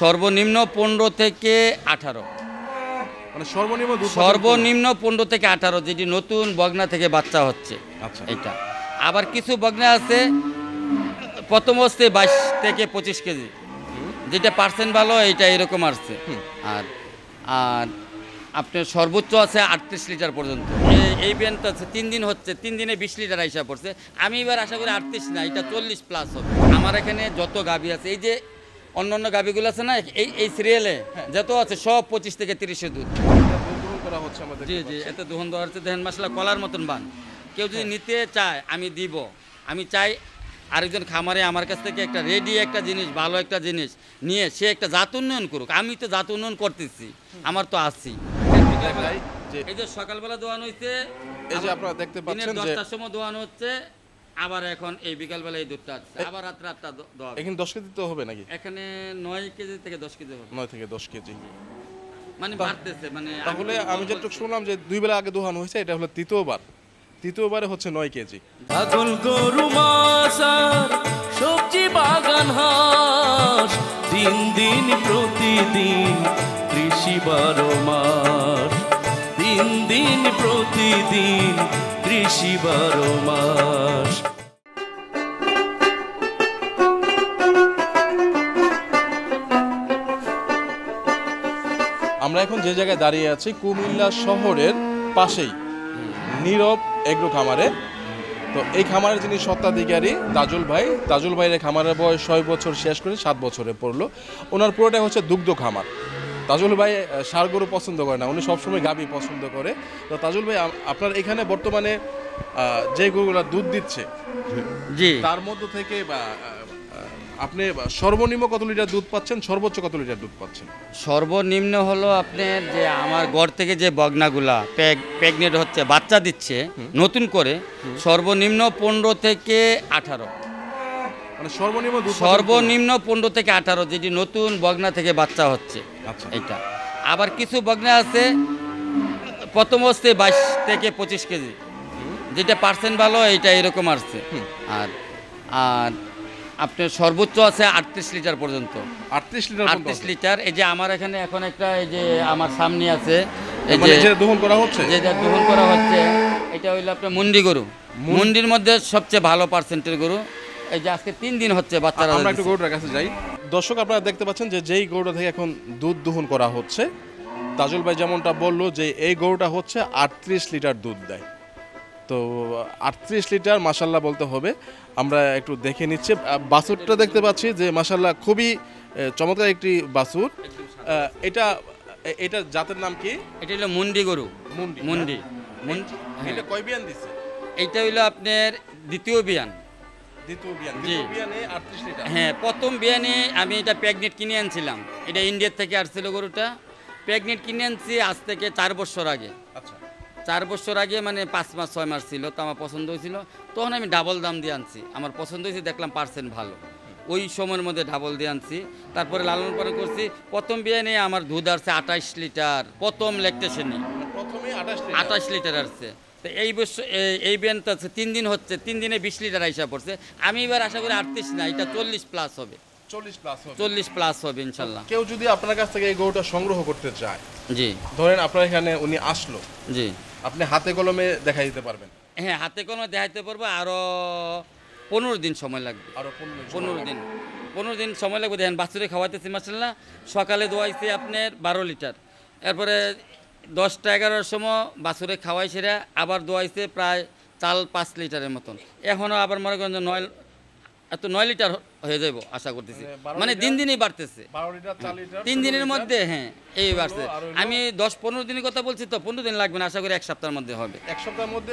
সর্বনিম্ন পনেরো থেকে আঠারো মানে সর্বনিম্ন পনেরো থেকে আঠারো যেটি নতুন বগনা থেকে বাচ্চা হচ্ছে আচ্ছা। এটা আবার কিছু বগনা আছে প্রথম হচ্ছে বাইশ থেকে পঁচিশ কেজি যেটা পার্সেন্ট ভালো এটা এরকম আসছে আর আর আপনার সর্বোচ্চ আছে আটত্রিশ লিটার পর্যন্ত এই ব্যান্ড আছে তিন দিন হচ্ছে তিন দিনে বিশ লিটার আইসা পড়ছে আমি এবার আশা করি আটত্রিশ না এটা চল্লিশ প্লাস হবে আমার এখানে যত গাভী আছে এই যে অন্য অন্য গাভিগুলো আছে না এই এই সিরিয়ালে যত আছে সব পঁচিশ থেকে তিরিশে দুধ জি জি এতে দুহন দেওয়া হচ্ছে দেখেন মশলা কলার মতন বান কেউ যদি হ্যাঁ। নিতে চায় আমি দিব আমি চাই আরেকজন খামারে আমার কাছ থেকে একটা রেডি একটা জিনিস ভালো একটা জিনিস নিয়ে সে একটা জাত উন্নয়ন করুক আমি তো জাত উন্নয়ন করতেছি আমার তো আসছি এই যে সকালবেলা দোয়ানো হয়েছে এই যে আপনারা দেখতে পাচ্ছেন যে দশটার সময় দোয়ানো হচ্ছে আবার এখন এই বিকালবেলা এই দুধটা আসছে আবার রাত রাতটা এখানে দশ কেজি তো হবে নাকি এখানে নয় কেজি থেকে দশ কেজি হবে নয় থেকে দশ কেজি মানে বাড়তেছে মানে তাহলে আমি যেটুকু শুনলাম যে দুই বেলা আগে দোহানো হয়েছে এটা হলো তৃতীয়বার তৃতীয়বারে হচ্ছে নয় কেজি পাগল গরু সবজি বাগান হাঁস দিন দিন প্রতিদিন কৃষি বারো মাস দিন দিন প্রতিদিন কৃষি বারো মাস আমরা এখন যে জায়গায় দাঁড়িয়ে আছি কুমিল্লা শহরের পাশেই নীরব এগ্রো খামারে তো এই খামারের যিনি স্বত্বাধিকারী তাজুল ভাই তাজুল ভাইয়ের খামারের বয়স ছয় বছর শেষ করে সাত বছরে পড়লো ওনার পুরোটাই হচ্ছে দুগ্ধ খামার তাজুল ভাই গরু পছন্দ করে না উনি সবসময় গাবি পছন্দ করে তো তাজুল ভাই আপনার এখানে বর্তমানে যে গরুগুলো দুধ দিচ্ছে জি তার মধ্য থেকে আপনি সর্বনিম্ন কত লিটার দুধ পাচ্ছেন সর্বোচ্চ কত লিটার দুধ পাচ্ছেন সর্বনিম্ন হলো আপনার যে আমার ঘর থেকে যে বগনাগুলা প্রেগনেন্ট হচ্ছে বাচ্চা দিচ্ছে নতুন করে সর্বনিম্ন পনেরো থেকে আঠারো মানে সর্বনিম্ন সর্বনিম্ন পনেরো থেকে আঠারো যেটি নতুন বগনা থেকে বাচ্চা হচ্ছে আচ্ছা। এটা আবার কিছু বগনা আছে প্রথম অবস্থায় বাইশ থেকে পঁচিশ কেজি যেটা পার্সেন্ট ভালো এটা এরকম আসছে আর আর আপনার সর্বোচ্চ আছে আটত্রিশ লিটার পর্যন্ত আটত্রিশ লিটার আটত্রিশ লিটার এই যে আমার এখানে এখন একটা এই যে আমার সামনে আছে এই মানে যে দহন করা হচ্ছে যেটা দহন করা হচ্ছে এটা হইলো আপনার মুন্ডি গরু মুন্ডির মধ্যে সবচেয়ে ভালো পার্সেন্টের গরু এই যে আজকে তিন দিন হচ্ছে বাচ্চারা আমরা একটু গরুটার কাছে যাই দর্শক আপনারা দেখতে পাচ্ছেন যে যেই গরুটা থেকে এখন দুধ দহন করা হচ্ছে তাজুল ভাই যেমনটা বললো যে এই গরুটা হচ্ছে আটত্রিশ লিটার দুধ দেয় তো আটত্রিশ লিটার মাসাল্লাহ বলতে হবে আমরা একটু দেখে নিচ্ছি বাসুরটা দেখতে পাচ্ছি যে মাসাল্লাহ খুবই চমৎকার একটি বাসুর এটা এটা জাতের নাম কি এটা হলো মুন্ডি গরু মুন্ডি মুন্ডি হ্যাঁ। হ্যাঁ। কয় বিয়ান এইটা হলো আপনার দ্বিতীয় বিয়ান দ্বিতীয় লিটার হ্যাঁ প্রথম বিয়ানে আমি এটা প্যাগনেট কিনে আনছিলাম এটা ইন্ডিয়ার থেকে আসছিল গরুটা প্যাগনেট কিনে আনছি আজ থেকে চার বছর আগে চার বছর আগে মানে পাঁচ মাস ছয় মাস ছিল তো আমার পছন্দ হয়েছিল তখন আমি ডাবল দাম দিয়ে আনছি আমার পছন্দ হয়েছে দেখলাম পার্সেন্ট ভালো ওই সময়ের মধ্যে ডাবল দিয়ে আনছি তারপরে লালন পালন করছি প্রথম বিয়ে নিয়ে আমার দুধ আসছে আঠাইশ লিটার প্রথম ল্যাকটেশনে আঠাশ লিটার আসছে তো এই বছর এই ব্যানটা হচ্ছে তিন দিন হচ্ছে তিন দিনে বিশ লিটার আইসা পড়ছে আমি এবার আশা করি আটত্রিশ না এটা চল্লিশ প্লাস হবে চল্লিশ প্লাস হবে ইনশাল্লাহ কেউ যদি আপনার কাছ থেকে এই গরুটা সংগ্রহ করতে চায় জি ধরেন আপনার এখানে উনি আসলো জি আপনি হাতে কলমে দেখা দিতে পারবেন হ্যাঁ হাতে কলমে দেখাইতে পারবো আরও পনেরো দিন সময় লাগবে আরও পনেরো দিন পনেরো দিন সময় লাগবে দেখেন বাছুরে খাওয়াইতেছি মাসাল্লাহ সকালে দোয়াইছে আপনার বারো লিটার এরপরে দশটা এগারোর সময় বাছুরে খাওয়াই সেরা আবার দোয়াইছে প্রায় চাল পাঁচ লিটারের মতন এখনও আবার মনে করেন নয় এত নয় লিটার হয়ে যাব আশা করতেছি মানে, মানে দিন দিনই বাড়তেছে তিন দিনের মধ্যে হ্যাঁ এই বাড়ছে আমি দশ পনেরো দিনের কথা বলছি তো পনেরো দিন লাগবে না আশা করি এক সপ্তাহের মধ্যে হবে এক সপ্তাহের মধ্যে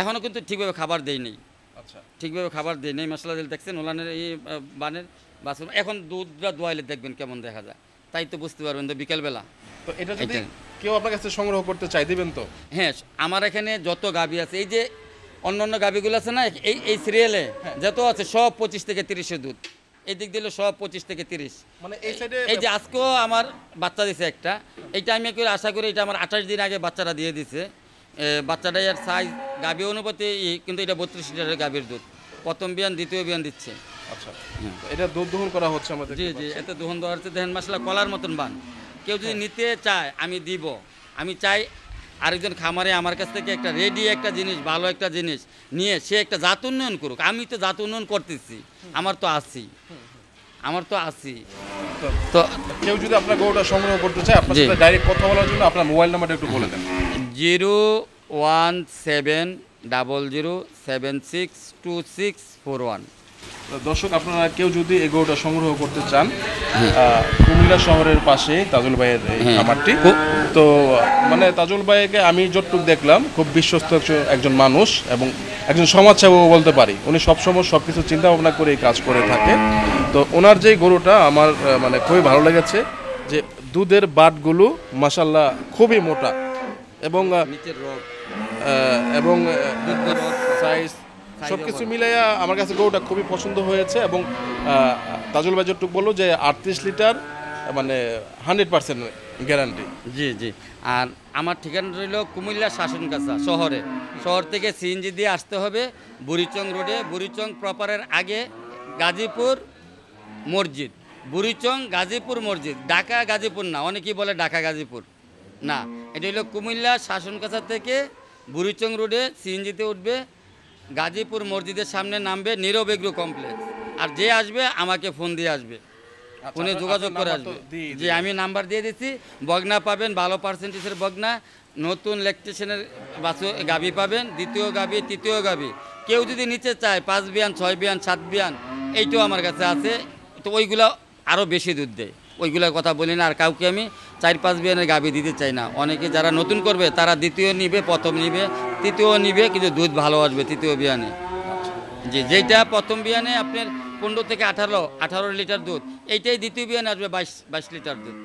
এখনও কিন্তু ঠিকভাবে খাবার দেই নেই আচ্ছা। ঠিকভাবে খাবার দেই নেই মশলা দিল দেখছেন ওলানের এই বানের বাসন এখন দুধটা দোয়াইলে দেখবেন কেমন দেখা যায় তাই তো বুঝতে পারবেন তো বিকেলবেলা তো এটা যদি কেউ আপনার কাছে সংগ্রহ করতে চাই দিবেন তো হ্যাঁ আমার এখানে যত গাভী আছে এই যে অন্য অন্য গাভীগুলো আছে না এই এই সিরিয়ালে হ্যাঁ। যত আছে সব পঁচিশ থেকে তিরিশে দুধ এই দিক দিলে সব পঁচিশ থেকে তিরিশ মানে এই সাইডে এই যে আজকেও আমার বাচ্চা দিছে একটা এইটা আমি করে আশা করি এটা আমার আঠাশ দিন আগে বাচ্চাটা দিয়ে দিছে বাচ্চাটা এর সাইজ গাভি অনুপাতে কিন্তু এটা বত্রিশ লিটারের গাভীর দুধ প্রথম বিয়ান দ্বিতীয় বিয়ান দিচ্ছে আচ্ছা হ্যাঁ। এটা দুধ দহন করা হচ্ছে আমাদের জি জি এতে দহন দেওয়া হচ্ছে দেহেন মশলা কলার মতন বান কেউ যদি হ্যাঁ। নিতে চায় আমি দিব আমি চাই আরেকজন খামারে আমার কাছ থেকে একটা রেডি একটা জিনিস ভালো একটা জিনিস নিয়ে সে একটা জাত উন্নয়ন করুক আমি তো জাত উন্নয়ন করতেছি আমার তো আছি আমার তো আছি তো কেউ যদি আপনার গরুটা সংগ্রহ করতে চায় আপনার সাথে ডাইরেক্ট কথা বলার জন্য আপনার মোবাইল নাম্বারটা একটু বলে দেন zero one seven double zero seven six two six four one দর্শক আপনারা কেউ যদি এই গরুটা সংগ্রহ করতে চান হ্যাঁ। কুমিল্লা শহরের পাশে তাজুল ভাইয়ের হ্যাঁ। খামারটি তো মানে তাজুল ভাইকে আমি যতটুক দেখলাম খুব বিশ্বস্ত একজন মানুষ এবং একজন সমাজসেবক বলতে পারি উনি সবসময় সব কিছু চিন্তাভাবনা করে এই কাজ করে থাকে তো ওনার যে গরুটা আমার মানে খুবই ভালো লেগেছে যে দুধের বাটগুলো মাসাল্লাহ খুবই মোটা এবং এবং সাইজ সব কিছু মিলাইয়া আমার কাছে গরুটা খুবই পছন্দ হয়েছে এবং তাজুল ভাই বললো যে আটত্রিশ লিটার মানে হান্ড্রেড পার্সেন্ট গ্যারান্টি জি জি আর আমার ঠিকানা রইল কুমিল্লা শাসনকাছা শহরে শহর থেকে সিএনজি দিয়ে আসতে হবে বুড়িচং রোডে বুড়িচং প্রপারের আগে গাজীপুর মসজিদ বুড়িচং গাজীপুর মসজিদ ঢাকা গাজীপুর না অনেকেই বলে ঢাকা গাজীপুর না এটা হইল কুমিল্লা শাসনকাছা থেকে বুড়িচং রোডে সিএনজিতে উঠবে গাজীপুর মসজিদের সামনে নামবে নীরব এগ্রো কমপ্লেক্স আর যে আসবে আমাকে ফোন দিয়ে আসবে আচ্ছা, ফোনে যোগাযোগ করে আসবে যে আমি নাম্বার দিয়ে দিচ্ছি বগনা পাবেন ভালো পার্সেন্টেজের বগনা নতুন ইলেকট্রিশিয়ানের বাসু গাবি পাবেন দ্বিতীয় গাবি তৃতীয় গাবি কেউ যদি নিচে চায় পাঁচ বিয়ান ছয় বিয়ান সাত বিয়ান এইটাও আমার কাছে আছে তো ওইগুলো আরও বেশি দুধ দেয় ওইগুলোর কথা বলি না আর কাউকে আমি চার পাঁচ বিয়ানের গাভি দিতে চাই না অনেকে যারা নতুন করবে তারা দ্বিতীয় নিবে প্রথম নিবে তৃতীয় নিবে কিন্তু দুধ ভালো আসবে তৃতীয় বিয়ানে জি যেটা প্রথম বিয়ানে আপনার পনেরো থেকে আঠারো আঠারো লিটার দুধ এইটাই দ্বিতীয় বিয়ানে আসবে বাইশ বাইশ লিটার দুধ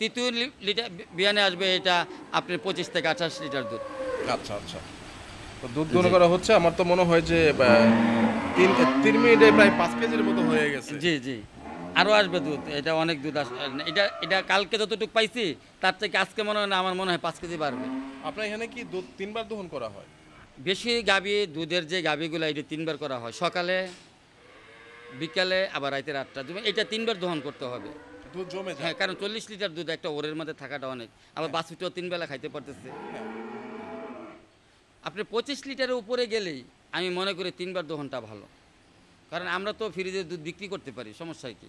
তৃতীয় লিটার বিয়ানে আসবে এটা আপনার পঁচিশ থেকে আঠাশ লিটার দুধ আচ্ছা আচ্ছা তো দুধ দূর করা হচ্ছে আমার তো মনে হয় যে তিন তিন মিনিটে প্রায় পাঁচ কেজির মতো হয়ে গেছে জি জি আরও আসবে দুধ এটা অনেক দুধ আসবে এটা এটা কালকে যতটুকু পাইছি তার থেকে আজকে মনে হয় না আমার মনে হয় পাঁচ কেজি বাড়বে আপনার এখানে কি দুধ তিনবার দহন করা হয় বেশি গাবি দুধের যে গাবিগুলো এটা তিনবার করা হয় সকালে বিকালে আবার রাতের আটটা এটা তিনবার দহন করতে হবে দুধ জমে যায় হ্যাঁ কারণ চল্লিশ লিটার দুধ একটা ওরের মধ্যে থাকাটা অনেক আবার হ্যাঁ। বাছুটিও তিন বেলা খাইতে পারতেছে হ্যাঁ। আপনি পঁচিশ লিটারের উপরে গেলেই আমি মনে করি তিনবার দহনটা ভালো কারণ আমরা তো ফ্রিজে দুধ বিক্রি করতে পারি সমস্যা কি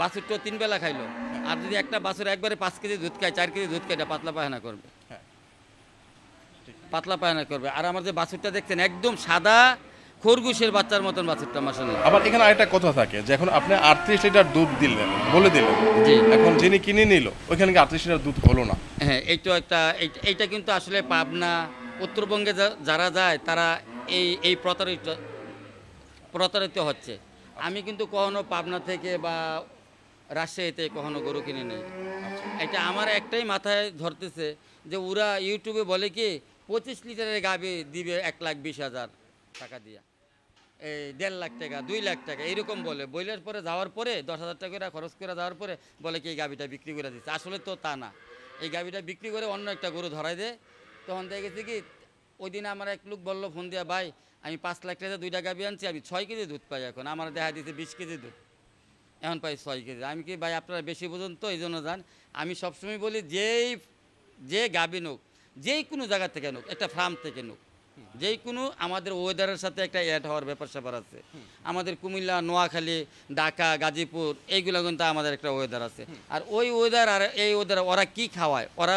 বাছুর তো তিন বেলা খাইলো আর যদি একটা বাছুর একবারে পাঁচ কেজি দুধ খায় চার কেজি দুধ খায় পাতলা পায়না করবে হ্যাঁ। পাতলা পায়না করবে আর আমার যে বাছুরটা দেখছেন একদম সাদা খরগোশের বাচ্চার মতন বাছুরটা মাসাল আবার এখানে আরেকটা কথা থাকে যে এখন আপনি আটত্রিশ লিটার দুধ দিলেন বলে দিলেন এখন যিনি কিনে নিল ওইখানে আটত্রিশ লিটার দুধ হলো না হ্যাঁ এইটা একটা এইটা কিন্তু আসলে পাবনা উত্তরবঙ্গে যারা যায় তারা এই এই প্রতারিত প্রতারিত হচ্ছে আমি কিন্তু কখনো পাবনা থেকে বা রাজশাহীতে কখনো গরু কিনে নেই এটা আমার একটাই মাথায় ধরতেছে যে ওরা ইউটিউবে বলে কি পঁচিশ লিটারের গাবে দিবে এক লাখ বিশ হাজার টাকা দিয়া এই দেড় লাখ টাকা দুই লাখ টাকা এরকম বলে বইলের পরে যাওয়ার পরে দশ হাজার টাকা খরচ করে যাওয়ার পরে বলে কি এই গাবিটা বিক্রি করে দিচ্ছে আসলে তো তা না এই গাবিটা বিক্রি করে অন্য একটা গরু ধরাই দেয় তখন দেখেছি কি ওই দিন আমার এক লোক বললো ফোন দিয়া ভাই আমি পাঁচ লাখ টাকা দুইটা গাবি আনছি আমি ছয় কেজি দুধ পাই এখন আমার দেখা দিয়েছে বিশ কেজি দুধ এখন পাই ছয় কেজি আমি কি ভাই আপনারা বেশি বোঝেন তো এই জন্য যান আমি সবসময় বলি যেই যে গাবি নোক যেই কোনো জায়গা থেকে নোক একটা ফার্ম থেকে নোক যেই কোনো আমাদের ওয়েদারের সাথে একটা অ্যাড হওয়ার ব্যাপার স্যাপার আছে আমাদের কুমিল্লা নোয়াখালী ঢাকা গাজীপুর এইগুলো কিন্তু আমাদের একটা ওয়েদার আছে আর ওই ওয়েদার আর এই ওয়েদার ওরা কি খাওয়ায় ওরা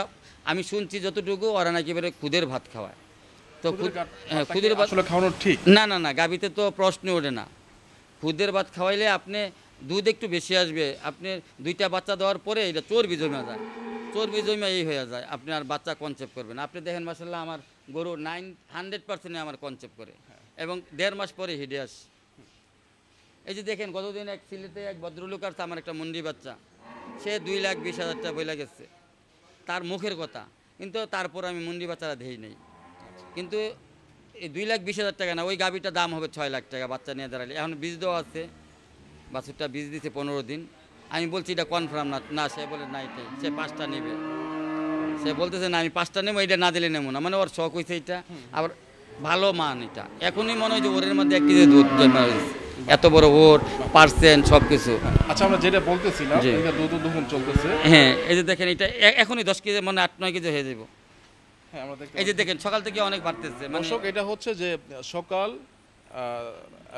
আমি শুনছি যতটুকু ওরা নাকি এবারে খুদের ভাত খাওয়ায় তো খুদের ভাত হ্যাঁ, খাওয়ানো ঠিক না না না গাভীতে তো প্রশ্ন ওঠে না খুদের ভাত খাওয়াইলে আপনি দুধ একটু বেশি আসবে আপনি দুইটা বাচ্চা দেওয়ার পরে এটা চর্বি জমে যায় চর্বি জমে এই হয়ে যায় আপনি আর বাচ্চা কনসেপ্ট করবেন আপনি দেখেন মাসাল্লাহ আমার গরু নাইন হান্ড্রেড পার্সেন্টে আমার কনসেপ্ট করে এবং দেড় মাস পরে হেডে আস এই যে দেখেন গতদিন এক সিলেতে এক ভদ্রলোক আসছে আমার একটা মন্দির বাচ্চা সে দুই লাখ বিশ হাজার টাকা বইলা গেছে তার মুখের কথা কিন্তু তারপর আমি মন্দির বাচ্চারা দেই নেই কিন্তু এই দুই লাখ বিশ হাজার টাকা না ওই গাভীটার দাম হবে ছয় লাখ টাকা বাচ্চা নিয়ে দাঁড়ালে এখন বীজ দেওয়া আছে বাছুরটা বীজ দিছে পনেরো দিন আমি বলছি এটা কনফার্ম না না সে বলে না এটাই সে পাঁচটা নেবে সে বলতেছে না আমি পাঁচটা নেবো এটা না দিলে নেবো না মানে ওর শখ হয়েছে এটা আবার ভালো মান এটা এখনই মনে হয় যে ওরের মধ্যে এক কেজি দুধ এত বড় ওর পার্সেন্ট সব কিছু আচ্ছা আমরা যেটা বলতেছিলাম দুধ দুধ চলতেছে হ্যাঁ এই যে দেখেন এটা এখনই দশ কেজি মানে আট নয় কেজি হয়ে যাবো হ্যাঁ, এই যে দেখেন সকাল থেকে অনেক বাড়তেছে মানে এটা হচ্ছে যে সকাল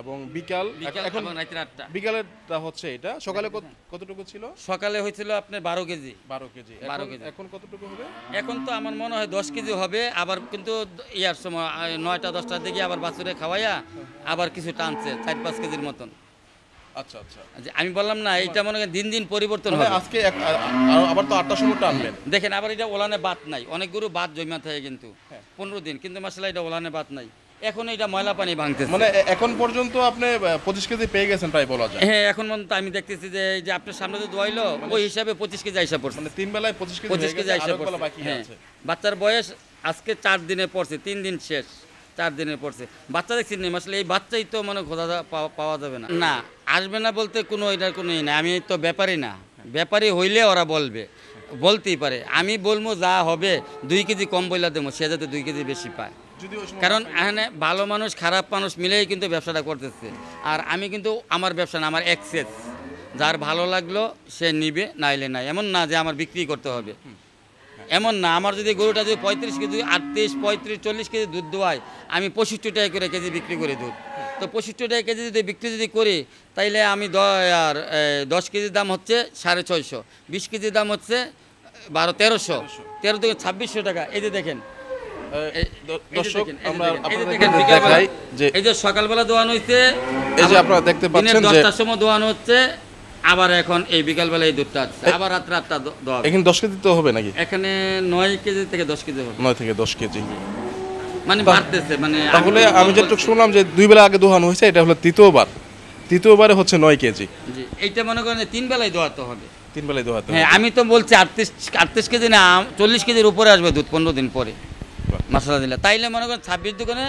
এবং বিকাল এখন হচ্ছে এটা সকালে কতটুকু ছিল সকালে হয়েছিল আপনার বারো কেজি বারো কেজি বারো কেজি এখন কতটুকু হবে এখন তো আমার মনে হয় দশ কেজি হবে আবার কিন্তু ইয়ার সময় নয়টা দশটার দিকে আবার বাছুরে খাওয়াইয়া আবার কিছু টানছে চার পাঁচ কেজির মতন আচ্ছা, আচ্ছা। আমি বললাম না এটা মনে দিন দিন পরিবর্তন মানে হবে আজকে আবার তো সময় দেখেন আবার এটা ওলানে নাই অনেকগুলো জমা থাকে কিন্তু হ্যাঁ। পনেরো দিন কিন্তু এটা ওলানে নাই এখন এটা ময়লা পানি ভাঙতেছে মানে এখন পর্যন্ত আপনি পঁচিশ কেজি পেয়ে গেছেন তাই বলা যায় হ্যাঁ এখন পর্যন্ত আমি দেখতেছি যে যে আপনার সামনে যে দোয়াইলো মানে ওই হিসাবে পঁচিশ কেজি আইসা পড়ছে মানে তিন বেলায় পঁচিশ কেজি পঁচিশ কেজি আইসা পড়ছে হ্যাঁ বাচ্চার বয়স আজকে চার দিনে পড়ছে তিন দিন শেষ চার দিনে পড়ছে বাচ্চা দেখছি নেই আসলে এই বাচ্চাই তো মানে খোঁজা পাওয়া যাবে না না আসবে না বলতে কোনো এটার কোনো ই না আমি তো ব্যাপারই না ব্যাপারই হইলে ওরা বলবে বলতেই পারে আমি বলবো যা হবে দুই কেজি কম বইলা দেবো সে যাতে দুই কেজি বেশি পায় কারণ এখানে ভালো মানুষ খারাপ মানুষ মিলেই কিন্তু ব্যবসাটা করতেছে আর আমি কিন্তু আমার ব্যবসা না আমার অ্যাক্সেস যার ভালো লাগলো সে নিবে নাইলে নাই এমন না যে আমার বিক্রি করতে হবে এমন না আমার যদি গরুটা যদি পঁয়ত্রিশ কেজি আটত্রিশ পঁয়ত্রিশ চল্লিশ কেজি দুধ দেওয়ায় আমি পঁয়ষট্টি টাকা করে কেজি বিক্রি করি দুধ তো পঁয়ষট্টি টাকা কেজি যদি বিক্রি যদি করি তাইলে আমি আর দশ কেজির দাম হচ্ছে সাড়ে ছয়শো বিশ কেজির দাম হচ্ছে বারো তেরোশো তেরো থেকে ছাব্বিশশো টাকা এই যে দেখেন এই যে সকালবেলা দোয়ানো হয়েছে দশটার সময় দোয়ানো হচ্ছে আবার এখন এই বিকালবেলা এই দুধটা আছে আবার রাত রাতটা দশ এখানে দশ কেজি তো হবে নাকি এখানে নয় কেজি থেকে দশ কেজি হবে নয় থেকে দশ কেজি মানে বাড়তেছে মানে তাহলে আমি যেটুক শুনলাম যে দুই বেলা আগে দোহানো হয়েছে এটা হলো তৃতীয়বার তৃতীয়বারে হচ্ছে নয় কেজি জি এইটা মনে করেন তিন বেলায় দোয়াতে হবে তিন বেলায় দোয়াতে হ্যাঁ আমি তো বলছি আটত্রিশ আটত্রিশ কেজি না চল্লিশ কেজির উপরে আসবে দুধ পনেরো দিন পরে মশলা দিলে তাইলে মনে করেন ছাব্বিশ দোকানে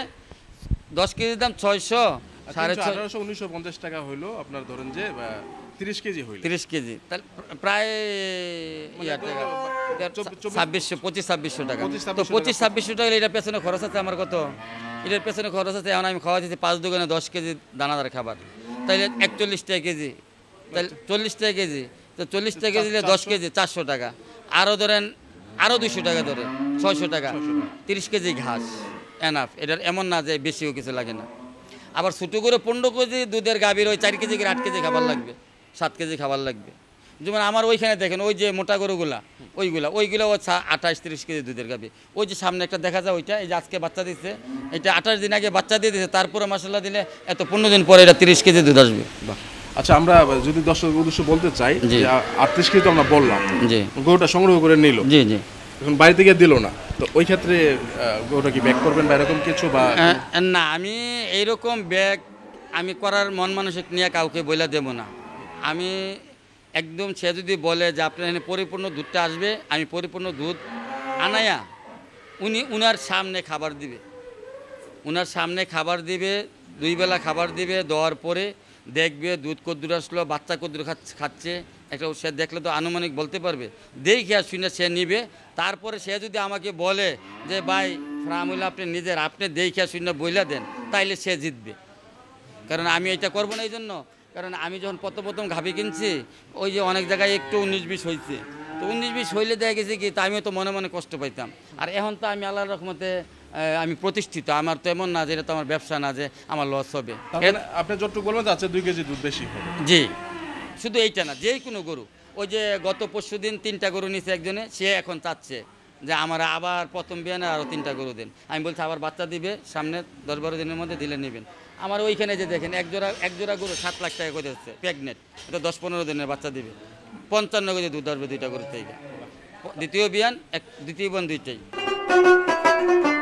দশ কেজির দাম ছয়শো সাড়ে ছয়শো উনিশশো পঞ্চাশ টাকা হইলো আপনার ধরেন যে তিরিশ কেজি হইল তিরিশ কেজি তাহলে প্রায় মানে ছাব্বিশশো পঁচিশ ছাব্বিশশো টাকা তো পঁচিশ ছাব্বিশশো টাকা এটার পেছনে খরচ আছে আমার কত এটার পেছনে খরচ আছে এখন আমি খাওয়া দিচ্ছি পাঁচ দোকানে দশ কেজি দানাদার খাবার তাহলে একচল্লিশ টাকা কেজি তাহলে চল্লিশ টাকা কেজি তো চল্লিশ টাকা কেজি দশ কেজি চারশো টাকা আরও ধরেন আরও দুশো টাকা ধরেন ছয়শো টাকা তিরিশ কেজি ঘাস এনাফ এটার এমন না যে বেশিও কিছু লাগে না আবার ছোটো করে পনেরো কেজি দুধের গাভীর ওই চার কেজি করে আট কেজি খাবার লাগবে সাত কেজি খাবার লাগবে যেমন আমার ওইখানে দেখেন ওই যে মোটা গরুগুলা ওইগুলা ওইগুলো ও আঠাশ তিরিশ কেজি দুধের গাবে ওই যে সামনে একটা দেখা যায় ওইটা এই যে আজকে বাচ্চা দিচ্ছে এটা আঠাশ দিন আগে বাচ্চা দিয়ে দিচ্ছে তারপরে মশলা দিলে এত পনেরো দিন পরে এটা তিরিশ কেজি দুধ আসবে আচ্ছা আমরা যদি দর্শক উদ্দেশ্য বলতে চাই যে আটত্রিশ কেজি তো আমরা বললাম যে গরুটা সংগ্রহ করে নিল জি জি এখন বাড়িতে গিয়ে দিল না তো ওই ক্ষেত্রে গরুটা কি ব্যাক করবেন বা এরকম কিছু বা হ্যাঁ, না আমি এইরকম ব্যাগ আমি করার মন মানসিক নিয়ে কাউকে বইলা দেবো না আমি একদম সে যদি বলে যে আপনার এখানে পরিপূর্ণ দুধটা আসবে আমি পরিপূর্ণ দুধ আনায়া উনি উনার সামনে খাবার দিবে উনার সামনে খাবার দিবে দুই বেলা খাবার দিবে দেওয়ার পরে দেখবে দুধ কদ্দুর আসলো বাচ্চা কদ্দুর খাচ্ছে একটা সে দেখলে তো আনুমানিক বলতে পারবে দেখিয়া শুনে সে নিবে তারপরে সে যদি আমাকে বলে যে ভাই ফ্রাম হইলে আপনি নিজের আপনি দেখিয়া শুনে বইলা দেন তাইলে সে জিতবে কারণ আমি এটা করবো না এই জন্য কারণ আমি যখন প্রথম প্রথম ঘাবি কিনছি ওই যে অনেক জায়গায় একটু উনিশ বিশ হয়েছে তো উনিশ বিশ হইলে দেখা গেছে কি তা আমিও তো মনে মনে কষ্ট পাইতাম আর এখন তো আমি আল্লাহ রকমতে আমি প্রতিষ্ঠিত আমার তো এমন না যে এটা তো আমার ব্যবসা না যে আমার লস হবে মানে আপনি যতটুকু বলবেন আচ্ছা দুই কেজি দুধ বেশি জি শুধু এইটা না যে কোনো গরু ওই যে গত পরশু দিন তিনটা গরু নিছে একজনে সে এখন চাচ্ছে যে আমার আবার প্রথম বিয়ানে আরও তিনটা গরু দিন আমি বলছি আবার বাচ্চা দিবে সামনে দশ বারো দিনের মধ্যে দিলে নেবেন আমার ওইখানে যে দেখেন এক জোড়া এক জোড়া গরু সাত লাখ টাকা করে দিচ্ছে প্রেগনেন্ট এটা দশ পনেরো দিনের বাচ্চা দিবে পঞ্চান্ন কেজি দুধ ধরবে দুইটা গরু থেকে দ্বিতীয় বিয়ান এক দ্বিতীয় বিয়ান দুইটাই